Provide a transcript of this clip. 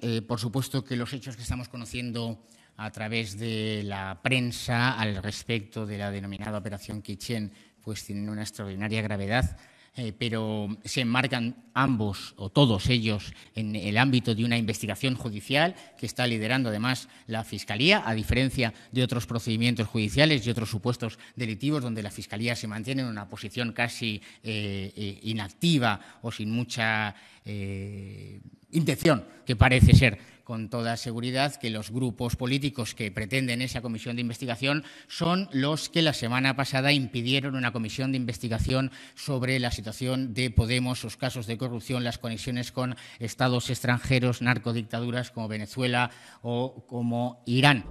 Eh, por supuesto que los hechos que estamos conociendo a través de la prensa al respecto de la denominada Operación Kitchen pues tienen una extraordinaria gravedad, eh, pero se enmarcan ambos o todos ellos en el ámbito de una investigación judicial que está liderando además la Fiscalía, a diferencia de otros procedimientos judiciales y otros supuestos delictivos donde la Fiscalía se mantiene en una posición casi eh, inactiva o sin mucha intención, que parece ser con toda seguridad que los grupos políticos que pretenden esa comisión de investigación son los que la semana pasada impidieron una comisión de investigación sobre la situación de Podemos, sus casos de corrupción, las conexiones con estados extranjeros, narcodictaduras como Venezuela o como Irán.